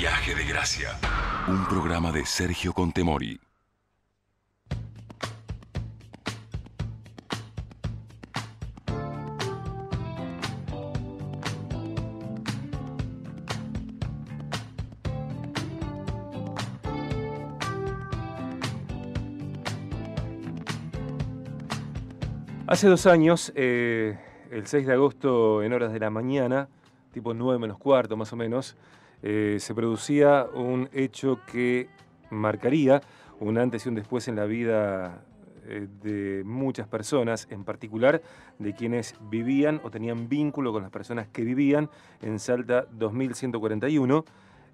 Viaje de Gracia, un programa de Sergio Contemori. Hace dos años, eh, el 6 de agosto, en horas de la mañana, tipo nueve menos cuarto más o menos, eh, se producía un hecho que marcaría un antes y un después en la vida eh, de muchas personas, en particular de quienes vivían o tenían vínculo con las personas que vivían en Salta 2141,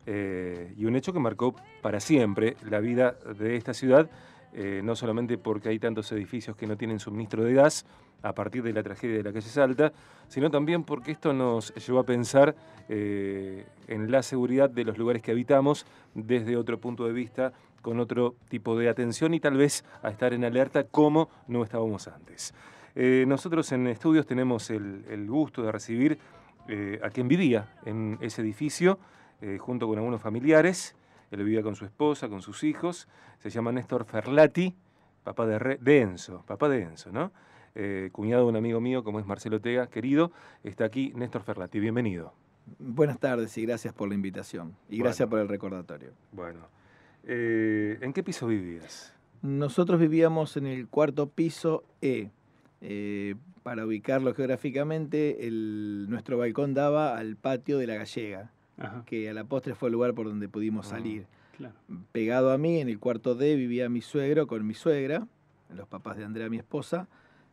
eh, y un hecho que marcó para siempre la vida de esta ciudad eh, no solamente porque hay tantos edificios que no tienen suministro de gas a partir de la tragedia de la calle Salta, sino también porque esto nos llevó a pensar eh, en la seguridad de los lugares que habitamos desde otro punto de vista, con otro tipo de atención y tal vez a estar en alerta como no estábamos antes. Eh, nosotros en estudios tenemos el gusto de recibir a quien vivía en ese edificio, junto con algunos familiares. Él vivía con su esposa, con sus hijos. Se llama Néstor Ferlati, papá de, Enzo, papá de Enzo, ¿no? Eh, cuñado de un amigo mío como es Marcelo Tega, querido. Está aquí Néstor Ferlati, bienvenido. Buenas tardes y gracias por la invitación. Y gracias por el recordatorio. Bueno. Eh, ¿En qué piso vivías? Nosotros vivíamos en el cuarto piso E. Eh, para ubicarlo geográficamente, el, nuestro balcón daba al patio de la gallega que a la postre fue el lugar por donde pudimos ah, salir. Pegado a mí, en el cuarto D, vivía mi suegro con mi suegra, los papás de Andrea, mi esposa.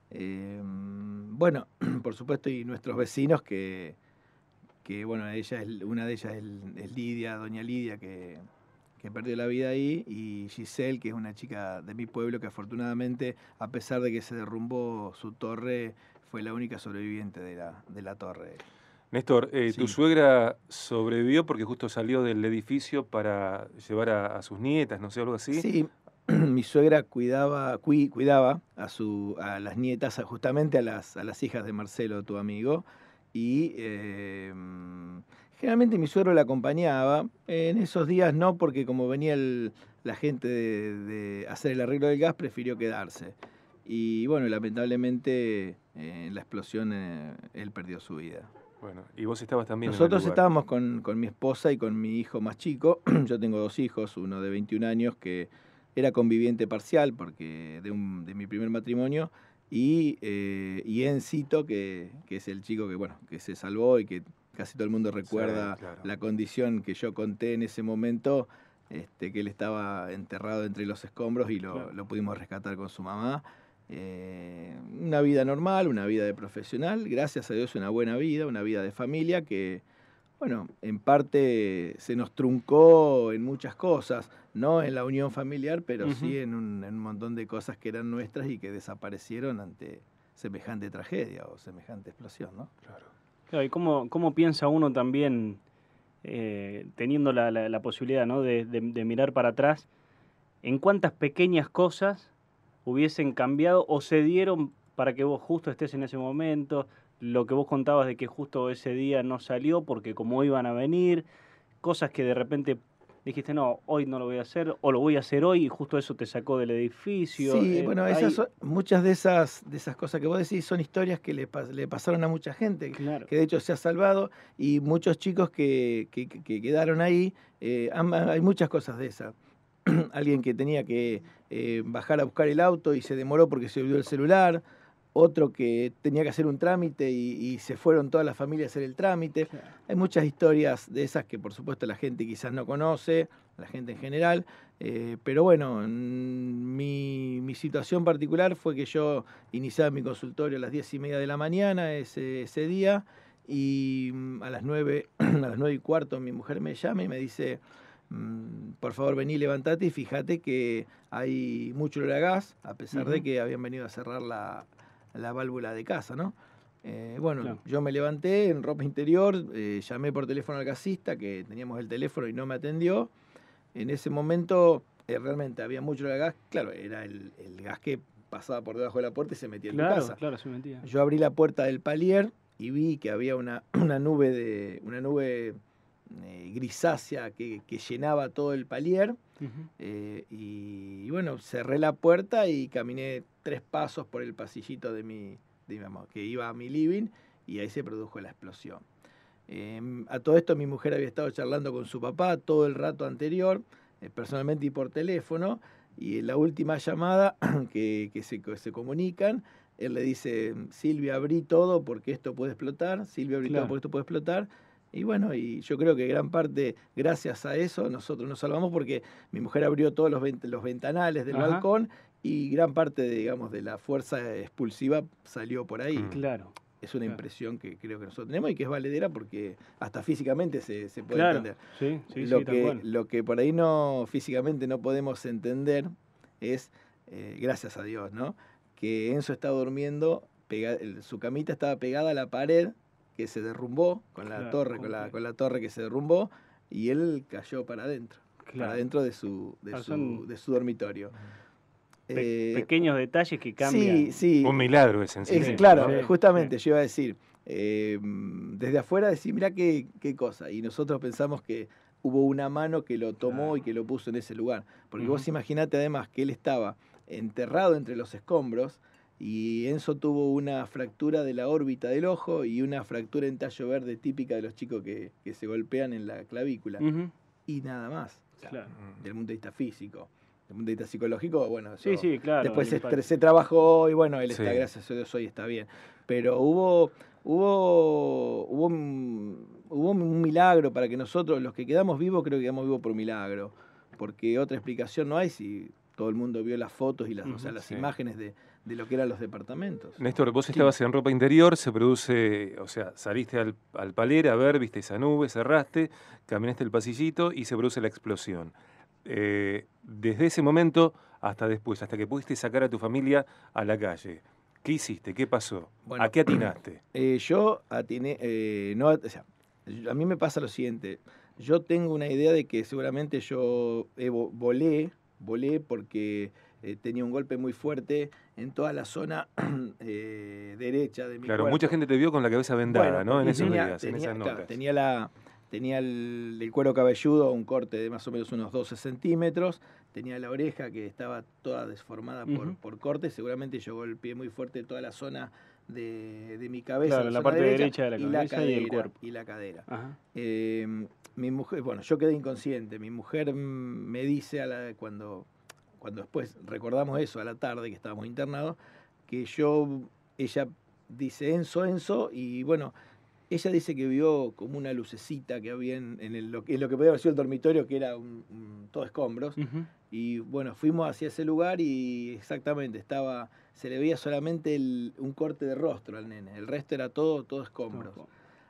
Em, bueno, por supuesto, y nuestros vecinos que, ella es, una de ellas es, Lidia, doña Lidia, que, perdió la vida ahí, y Giselle, que es una chica de mi pueblo que afortunadamente, a pesar de que se derrumbó su torre, fue la única sobreviviente de la torre. Néstor, eh, tu suegra sobrevivió porque justo salió del edificio para llevar a, sus nietas, no sé, algo así. Sí, mi suegra cuidaba, cuidaba a, a las nietas, justamente a las, a las hijas de Marcelo, tu amigo, y eh, generalmente mi suegro la acompañaba. En esos días no, porque como venía la gente de, hacer el arreglo del gas, prefirió quedarse. Y bueno, lamentablemente eh, en la explosión él perdió su vida. Bueno, y vos estabas también. Nosotros estábamos con, con, mi esposa y con mi hijo más chico. Yo tengo dos hijos, uno de 21 años que era conviviente parcial porque de, mi primer matrimonio y, eh, y Encito, que, que, es el chico que, bueno, que se salvó y que casi todo el mundo recuerda la condición que yo conté en ese momento, este, que él estaba enterrado entre los escombros y lo, lo pudimos rescatar con su mamá. Eh, una vida normal, una vida de profesional, gracias a Dios una buena vida, una vida de familia que, bueno, en parte se nos truncó en muchas cosas, no en la unión familiar, pero sí en un, montón de cosas que eran nuestras y que desaparecieron ante semejante tragedia o semejante explosión, ¿no? Claro. ¿Y cómo, piensa uno también, eh, teniendo la, posibilidad ¿no? de mirar para atrás, en cuántas pequeñas cosas hubiesen cambiado o se dieron para que vos justo estés en ese momento, lo que vos contabas de que justo ese día no salió porque como iban a venir, cosas que de repente dijiste, no, hoy no lo voy a hacer, o lo voy a hacer hoy, y justo eso te sacó del edificio. Sí, eh, bueno, muchas de esas, de esas cosas que vos decís son historias que le, pasaron a mucha gente, que de hecho se ha salvado, y muchos chicos que, quedaron ahí, eh, hay muchas cosas de esas. alguien que tenía que eh, bajar a buscar el auto y se demoró porque se olvidó el celular, otro que tenía que hacer un trámite y, se fueron todas las familias a hacer el trámite. Hay muchas historias de esas que por supuesto la gente quizás no conoce, la gente en general, eh, pero bueno, mm, mi, situación particular fue que yo iniciaba mi consultorio a las 10 y media de la mañana ese, día y mm, a las nueve a las y cuarto mi mujer me llama y me dice Mm, por favor vení, levantate y fíjate que hay mucho olor gas, a pesar de que habían venido a cerrar la, válvula de casa, ¿no? Eh, bueno, yo me levanté en ropa interior, eh, llamé por teléfono al gasista, que teníamos el teléfono y no me atendió. En ese momento eh, realmente había mucho olor gas, claro, era el, gas que pasaba por debajo de la puerta y se metía en la casa. Yo abrí la puerta del palier y vi que había una, una nube de... Una nube eh, grisácea que, llenaba todo el palier. Eh, y, bueno, cerré la puerta y caminé tres pasos por el pasillito de mi, de que iba a mi living, y ahí se produjo la explosión. Em, a todo esto mi mujer había estado charlando con su papá todo el rato anterior, eh, personalmente y por teléfono, y en la última llamada que, se, comunican, él le dice, Silvia, abrí todo porque esto puede explotar, Silvia, abrí todo porque esto puede explotar y bueno, y yo creo que gran parte, gracias a eso, nosotros nos salvamos porque mi mujer abrió todos los, los ventanales del balcón y gran parte, de, digamos, de la fuerza expulsiva salió por ahí. Mm. Claro. Es una impresión que creo que nosotros tenemos y que es valedera porque hasta físicamente se, puede entender. Sí, sí, lo, que, lo que por ahí no físicamente no podemos entender es, eh, gracias a Dios, ¿no? Que Enzo estaba durmiendo, su camita estaba pegada a la pared que se derrumbó, con la torre, con la, torre que se derrumbó, y él cayó para adentro, para adentro de su, de ah, su, dormitorio. Eh, pequeños detalles que cambian. Sí, Un milagro es sencillo. claro, justamente, yo iba a decir, em, desde afuera decir, mira qué, cosa, y nosotros pensamos que hubo una mano que lo tomó y que lo puso en ese lugar. Porque vos imaginate además que él estaba enterrado entre los escombros, y Enzo tuvo una fractura de la órbita del ojo y una fractura en tallo verde típica de los chicos que, se golpean en la clavícula. Y nada más. Mm. Del mundo de vista físico. Del punto de vista psicológico, bueno, sí, sí, claro, después se, se, trabajó y bueno, él está, gracias a Dios, hoy está bien. Pero hubo, hubo, hubo, un, milagro para que nosotros, los que quedamos vivos, creo que quedamos vivos por milagro. Porque otra explicación no hay si todo el mundo vio las fotos y las imágenes de, de lo que eran los departamentos. Néstor, vos estabas en ropa interior, se produce, o sea, saliste al, paler a ver, viste esa nube, cerraste, caminaste el pasillito y se produce la explosión. Eh, desde ese momento hasta después, hasta que pudiste sacar a tu familia a la calle. ¿Qué hiciste? ¿Qué pasó? ¿A qué atinaste? Eh, yo atiné, eh, no, o sea, a mí me pasa lo siguiente. Yo tengo una idea de que seguramente yo volé, volé porque tenía un golpe muy fuerte en toda la zona eh, derecha de mi Claro, mucha gente te vio con la cabeza vendada, ¿no? En esos días, esas notas. tenía, tenía el, cuero cabelludo, un corte de más o menos unos 12 centímetros, tenía la oreja que estaba toda desformada por, por corte, seguramente llegó el pie muy fuerte toda la zona de, mi cabeza. Claro, la, parte derecha, de la cabeza y, el cuerpo. Y la cadera. Eh, mi mujer, bueno, yo quedé inconsciente, mi mujer me dice a la, cuando cuando después recordamos eso a la tarde que estábamos internados, que yo, ella dice Enzo, Enzo, y bueno, ella dice que vio como una lucecita que había en, lo que podía haber sido el dormitorio, que era un, todo escombros. Y bueno, fuimos hacia ese lugar y exactamente estaba, se le veía solamente un corte de rostro al nene, el resto era todo, todo escombros.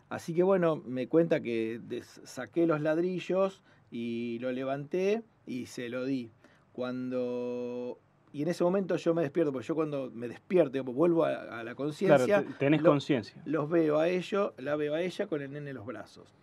Así que bueno, me cuenta que saqué los ladrillos y lo levanté y se lo di. Cuando y en ese momento yo me despierto, porque yo cuando me despierto, vuelvo a, la conciencia. Claro, tenés conciencia. Los veo a ellos, la veo a ella con el nene en los brazos.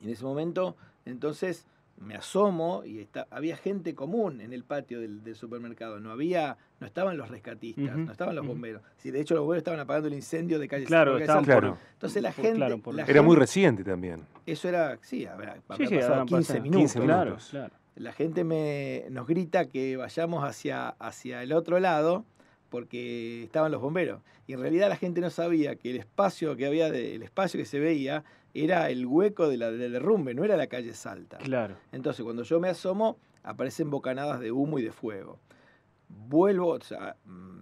Y en ese momento, entonces me asomo y está, había gente común en el patio del, supermercado. No había, no estaban los rescatistas, no estaban los bomberos. de hecho, los bomberos estaban apagando el incendio de calle claro, estaban, Entonces la gente. era muy reciente también. Eso era, sí, habrá, sí, 15 minutos. 15 minutos. claro la gente me, nos grita que vayamos hacia, hacia el otro lado porque estaban los bomberos. Y en realidad la gente no sabía que el espacio que había, espacio que se veía era el hueco de la, del derrumbe, no era la calle Salta. Claro. Entonces cuando yo me asomo aparecen bocanadas de humo y de fuego. Vuelvo, o sea, mm,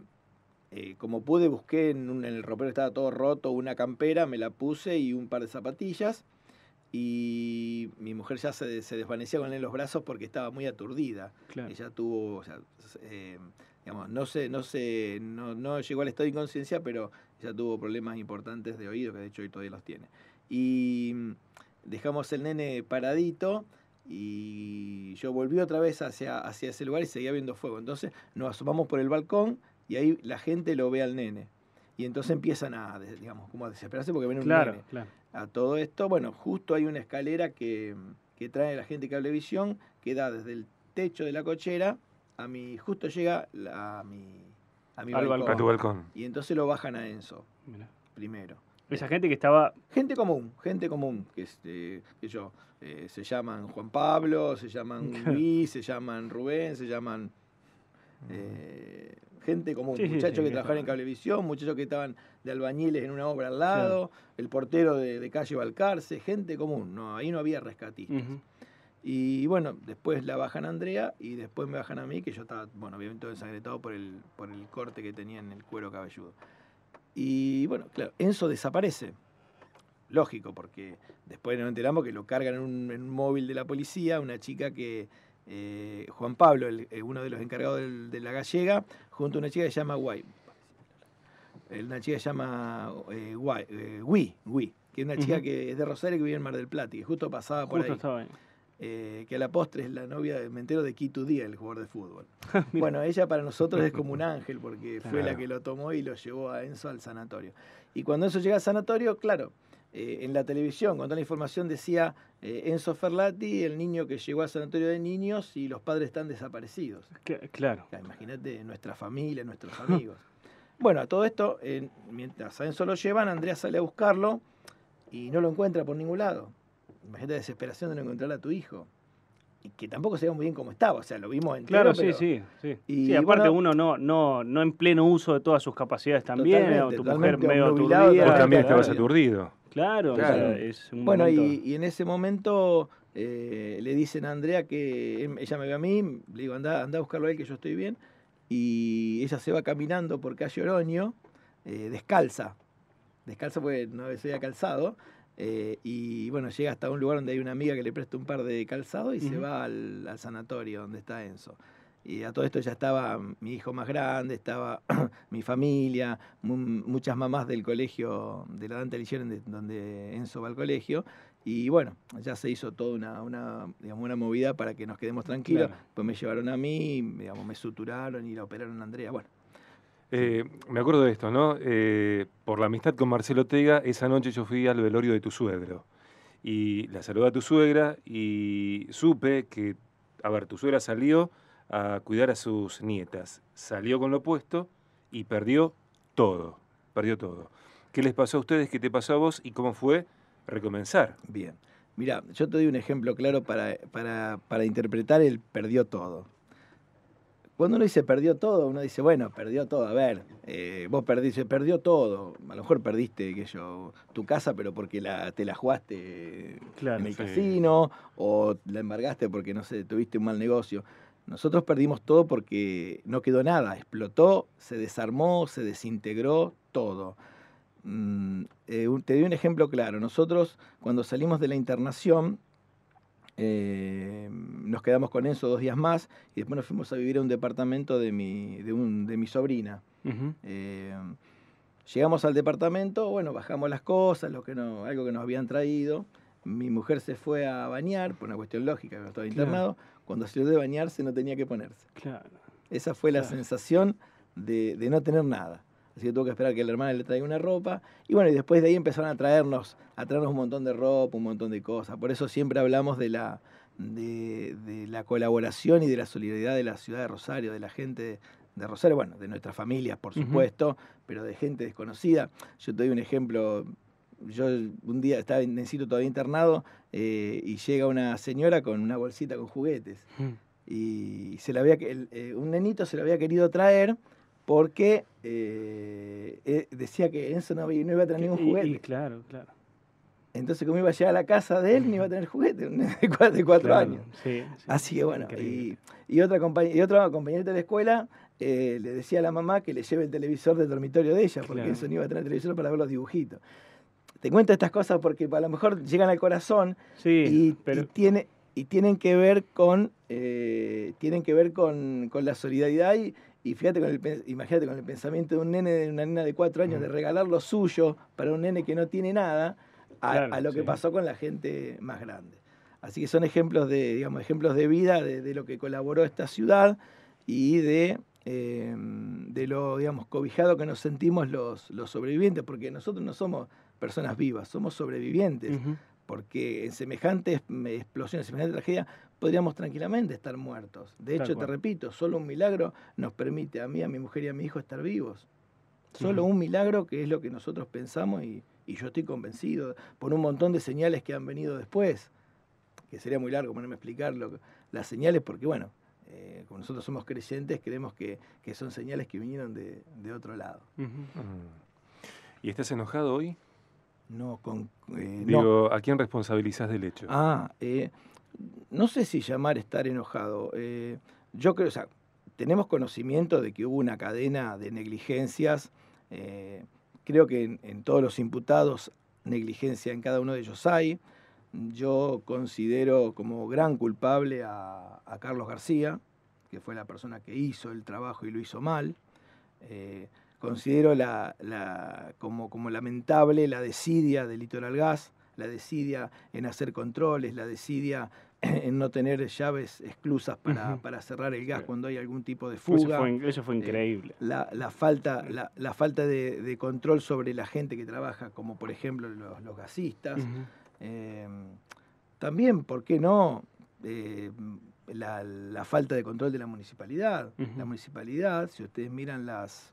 eh, como pude busqué en, el ropero estaba todo roto, una campera, me la puse y un par de zapatillas y mi mujer ya se, desvanecía con él en los brazos porque estaba muy aturdida. Ella tuvo, eh, digamos, no sé, no no, llegó al estado de inconsciencia, pero ella tuvo problemas importantes de oído, que de hecho hoy todavía los tiene. Y mm, dejamos el nene paradito y yo volví otra vez hacia, hacia ese lugar y seguía viendo fuego. Entonces nos asomamos por el balcón y ahí la gente lo ve al nene. Y entonces empiezan a, digamos, como a desesperarse porque ven un claro, A todo esto, bueno, justo hay una escalera que, trae la gente de cablevisión que da desde el techo de la cochera a mi, justo llega a mi, a balcón. Y entonces lo bajan a Enzo. Primero. Esa gente que estaba. Gente común, gente común, que, este se llaman Juan Pablo, se llaman Luis, se llaman Rubén, se llaman gente común, muchachos que trabajaban en cablevisión, muchachos que estaban de albañiles en una obra al lado, el portero de, calle Balcarce, gente común, no, ahí no había rescatistas. Y bueno, después la bajan a Andrea y después me bajan a mí, que yo estaba, bueno, obviamente todo por el, por el corte que tenía en el cuero cabelludo. Y bueno, claro, Enzo desaparece. Lógico, porque después nos enteramos que lo cargan en un móvil de la policía, una chica que eh, Juan Pablo, eh, uno de los encargados de la gallega, junto a una chica que se llama Guay. Una chica que se llama eh, Guay, eh, que es una chica que es de Rosario que vive en Mar del Plata y que justo pasaba por ahí. que a la postre es la novia de Mentero de Quito Díaz, el jugador de fútbol. bueno, ella para nosotros es como un ángel porque fue la que lo tomó y lo llevó a Enzo al sanatorio. Y cuando Enzo llega al sanatorio, claro, eh, en la televisión, con la información decía eh, Enzo Ferlati, el niño que llegó al sanatorio de niños y los padres están desaparecidos. claro. Imagínate nuestra familia, nuestros amigos. bueno, a todo esto, eh, mientras a Enzo lo llevan, Andrea sale a buscarlo y no lo encuentra por ningún lado. Imagínate la desesperación de no encontrar a tu hijo que tampoco se ve muy bien como estaba, o sea, lo vimos en Claro, sí, sí, sí, y, aparte uno no, no, no en pleno uso de todas sus capacidades también, o tu mujer medio aturdida. Vos también estabas aturdido. Claro, O sea, es un Bueno, y, y, en ese momento eh, le dicen a Andrea que em, ella me ve a mí, le digo, anda, a buscarlo ahí que yo estoy bien, y ella se va caminando por calle Oroño, eh, descalza, descalza porque no se había calzado, eh, y bueno, llega hasta un lugar donde hay una amiga que le presta un par de calzado y se va al, sanatorio donde está Enzo. Y a todo esto ya estaba mi hijo más grande, estaba mi familia, muchas mamás del colegio de la Dante Ligier, donde Enzo va al colegio. Y bueno, ya se hizo toda una, una, digamos, una movida para que nos quedemos tranquilos. Pues me llevaron a mí, digamos, me suturaron y la operaron a Andrea. Bueno, eh, me acuerdo de esto, ¿no? Eh, por la amistad con Marcelo Tega, esa noche yo fui al velorio de tu suegro. Y la saludé a tu suegra y supe que, a ver, tu suegra salió a cuidar a sus nietas. Salió con lo puesto y perdió todo. Perdió todo. ¿Qué les pasó a ustedes? ¿Qué te pasó a vos? ¿Y cómo fue recomenzar? Bien. Mira, yo te doy un ejemplo claro para interpretar el perdió todo cuando uno dice perdió todo, uno dice, bueno, perdió todo. A ver, eh, vos perdiste, perdió todo. A lo mejor perdiste que yo, tu casa, pero porque la, te la jugaste en el casino o la embargaste porque, no sé, tuviste un mal negocio. Nosotros perdimos todo porque no quedó nada. Explotó, se desarmó, se desintegró todo. Mm, eh, te doy un ejemplo claro. Nosotros, cuando salimos de la internación, eh, nos quedamos con eso dos días más y después nos fuimos a vivir a un departamento de mi, de un, de mi sobrina. Eh, llegamos al departamento, bueno, bajamos las cosas, lo que no, algo que nos habían traído. Mi mujer se fue a bañar, por una cuestión lógica, que estaba internado. cuando se dio de bañarse no tenía que ponerse. Claro. Esa fue la sensación de no tener nada así que tuvo que esperar que el hermano le traiga una ropa. Y bueno, y después de ahí empezaron a traernos, a traernos un montón de ropa, un montón de cosas. Por eso siempre hablamos de la, de, la colaboración y de la solidaridad de la ciudad de Rosario, de la gente de Rosario, bueno, de nuestras familias, por supuesto, pero de gente desconocida. Yo te doy un ejemplo. Yo un día estaba en el sitio todavía internado eh, y llega una señora con una bolsita con juguetes. Y se la había, eh, un nenito se la había querido traer porque eh, eh, decía que Enzo no, no, iba a tener ningún juguete. claro, claro. Entonces, como iba a llegar a la casa de él, no iba a tener juguete, de cuatro, años. Así que bueno, y, y, otra y otra compañera de la escuela eh, le decía a la mamá que le lleve el televisor del dormitorio de ella, porque Enzo no iba a tener televisor para ver los dibujitos. Te cuento estas cosas porque a lo mejor llegan al corazón y, tiene, y tienen que ver con, tienen que ver con la solidaridad y, y fíjate, con el, imagínate con el pensamiento de un nene, de una nena de cuatro años, de regalar lo suyo para un nene que no tiene nada, a, lo que pasó con la gente más grande. Así que son ejemplos de, digamos, ejemplos de vida de, lo que colaboró esta ciudad y de, em, de lo, digamos, cobijado que nos sentimos los, sobrevivientes, porque nosotros no somos personas vivas, somos sobrevivientes porque en semejantes mm, explosiones, en semejante tragedia, podríamos tranquilamente estar muertos. De hecho, te repito, solo un milagro nos permite a mí, a mi mujer y a mi hijo estar vivos. Solo un milagro que es lo que nosotros pensamos y, yo estoy convencido por un montón de señales que han venido después, que sería muy largo ponerme a explicar las señales porque, bueno, eh, como nosotros somos creyentes, creemos que, son señales que vinieron de, otro lado. Mm. ¿Y estás enojado hoy? Eh, Digo, ¿a quién responsabilizas del hecho? Ah, eh, no sé si llamar estar enojado. Eh, yo creo, o sea, tenemos conocimiento de que hubo una cadena de negligencias. creo que en, todos los imputados negligencia en cada uno de ellos hay. Yo considero como gran culpable a Carlos García, que fue la persona que hizo el trabajo y lo hizo mal considero la, como, como lamentable la desidia del Litoral Gas, la desidia en hacer controles, la desidia en no tener llaves exclusas para, cerrar el gas cuando hay algún tipo de fuga. Eso fue, eh, increíble. la, falta, la, falta de, control sobre la gente que trabaja, como por ejemplo los, gasistas. Eh, también, ¿por qué no? Eh, la, falta de control de la municipalidad. La municipalidad, si ustedes miran las,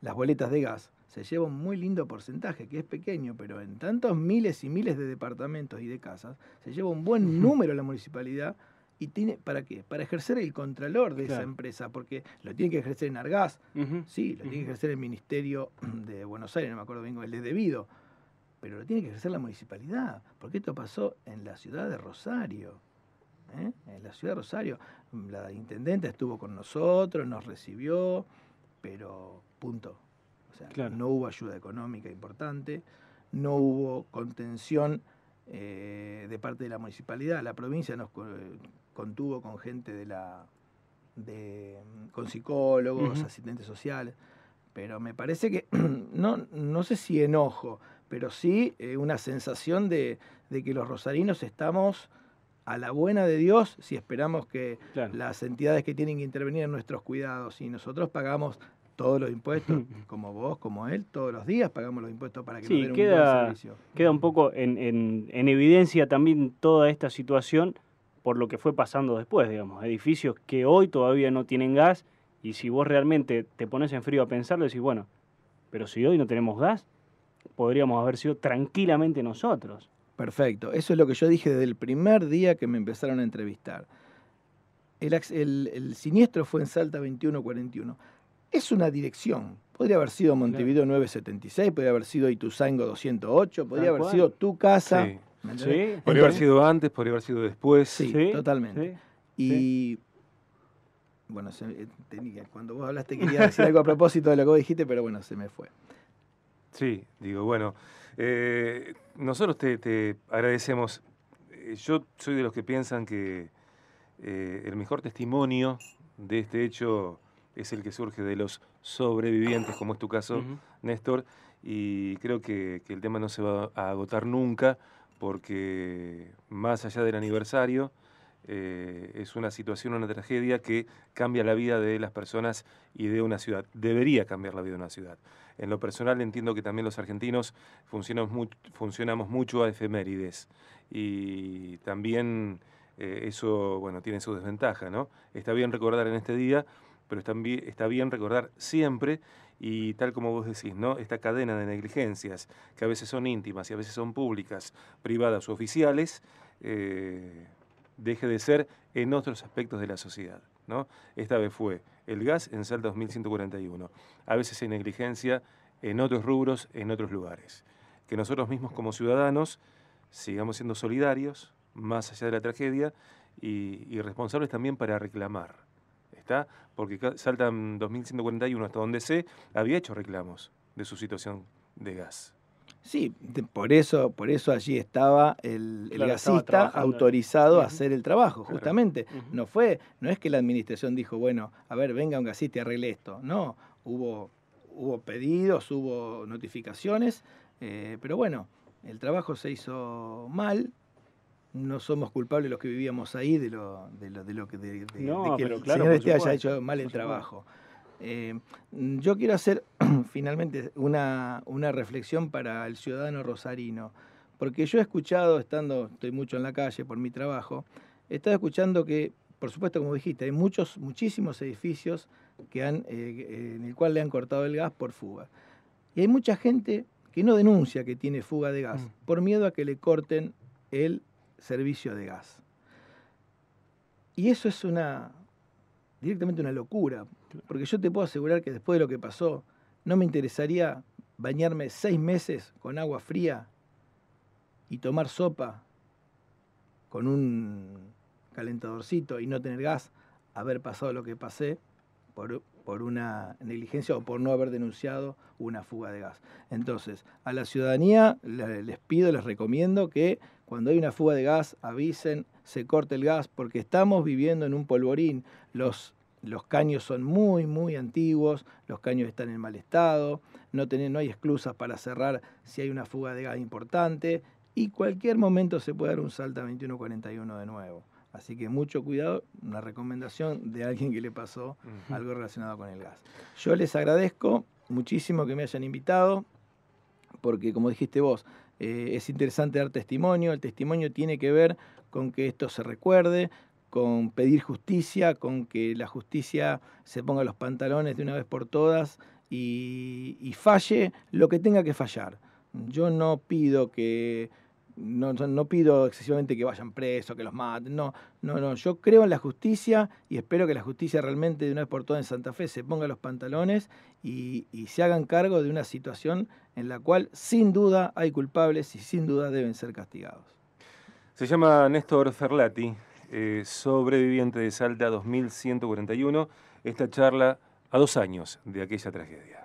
las boletas de gas, se lleva un muy lindo porcentaje, que es pequeño, pero en tantos miles y miles de departamentos y de casas, se lleva un buen número la municipalidad y tiene para qué para ejercer el contralor de esa empresa porque lo tiene que ejercer en Argas sí lo tiene que ejercer el ministerio de Buenos Aires no me acuerdo bien el de debido pero lo tiene que ejercer la municipalidad porque esto pasó en la ciudad de Rosario ¿eh? en la ciudad de Rosario la intendente estuvo con nosotros nos recibió pero punto. O sea, no hubo ayuda económica importante, no hubo contención eh, de parte de la municipalidad. La provincia nos eh, contuvo con gente de la. con psicólogos, asistentes sociales. Pero me parece que, no, no sé si enojo, pero sí eh, una sensación de, que los rosarinos estamos a la buena de Dios si esperamos que las entidades que tienen que intervenir en nuestros cuidados y nosotros pagamos todos los impuestos, como vos, como él, todos los días pagamos los impuestos para que nos den queda, un servicio. Queda un poco en, evidencia también toda esta situación por lo que fue pasando después, digamos, edificios que hoy todavía no tienen gas y si vos realmente te pones en frío a pensarlo, decís, bueno, pero si hoy no tenemos gas, podríamos haber sido tranquilamente nosotros. Perfecto, eso es lo que yo dije desde el primer día que me empezaron a entrevistar. El, el, siniestro fue en Salta 2141 es una dirección. Podría haber sido Montevideo 976, podría haber sido Ituzango 208, podría haber sido tu casa. Sí. Podría haber sido antes, podría haber sido después. Sí, totalmente. y bueno, cuando vos hablaste quería decir algo a propósito de lo que vos dijiste, pero bueno, se me fue. Sí, digo, bueno, eh, nosotros te, agradecemos. Eh, yo soy de los que piensan que eh, el mejor testimonio de este hecho es el que surge de los sobrevivientes, como es tu caso, Néstor, y creo que, el tema no se va a agotar nunca, porque más allá del aniversario, eh, es una situación, una tragedia que cambia la vida de las personas y de una ciudad. Debería cambiar la vida de una ciudad. En lo personal entiendo que también los argentinos funcionamos, mucho a efemérides y también eh, eso, bueno, tiene su desventaja, ¿no? Está bien recordar en este día, pero está bien recordar siempre y tal como vos decís, ¿no? Esta cadena de negligencias, que a veces son íntimas y a veces son públicas, privadas o oficiales, eh, deje de ser en otros aspectos de la sociedad. ¿no? Esta vez fue el gas en Salta 2141. A veces hay negligencia en otros rubros, en otros lugares. Que nosotros mismos como ciudadanos sigamos siendo solidarios, más allá de la tragedia, y responsables también para reclamar está, porque saltan 2141 hasta donde sé, había hecho reclamos de su situación de gas. Sí, por eso, por eso allí estaba el, gasista autorizado a hacer el trabajo, justamente. No fue, no es que la administración dijo, bueno, a ver, venga un gasista y arregle esto. No, hubo, hubo pedidos, hubo notificaciones, eh, pero bueno, el trabajo se hizo mal, no somos culpables los que vivíamos ahí de lo, que, de, claro, señor este haya hecho mal el trabajo. Eh, yo quiero hacer finalmente una, reflexión para el ciudadano rosarino, porque yo he escuchado, estando, estoy mucho en la calle por mi trabajo, he estado escuchando que, por supuesto, como dijiste, hay muchos, muchísimos edificios que han, eh, en el cual le han cortado el gas por fuga. Y hay mucha gente que no denuncia que tiene fuga de gas, mm. por miedo a que le corten el servicio de gas. Y eso es una directamente una locura, porque yo te puedo asegurar que después de lo que pasó, no me interesaría bañarme seis meses con agua fría y tomar sopa con un calentadorcito y no tener gas, haber pasado lo que pasé por, por una negligencia o por no haber denunciado una fuga de gas. Entonces, a la ciudadanía les pido, les recomiendo que cuando hay una fuga de gas, avisen, se corte el gas, porque estamos viviendo en un polvorín. Los, los caños son muy, muy antiguos, los caños están en mal estado, no, no hay esclusas para cerrar si hay una fuga de gas importante y cualquier momento se puede dar un salto a 2141 de nuevo. Así que mucho cuidado, una recomendación de alguien que le pasó algo relacionado con el gas. Yo les agradezco muchísimo que me hayan invitado, porque como dijiste vos, eh, es interesante dar testimonio, el testimonio tiene que ver con que esto se recuerde, con pedir justicia, con que la justicia se ponga los pantalones de una vez por todas y falle lo que tenga que fallar. Yo no pido que no, pido excesivamente que vayan presos, que los maten, no, no, no. Yo creo en la justicia y espero que la justicia realmente de una vez por todas en Santa Fe se ponga los pantalones y, se hagan cargo de una situación en la cual sin duda hay culpables y sin duda deben ser castigados. Se llama Néstor Ferlati, eh, sobreviviente de Salta 2141, esta charla a dos años de aquella tragedia.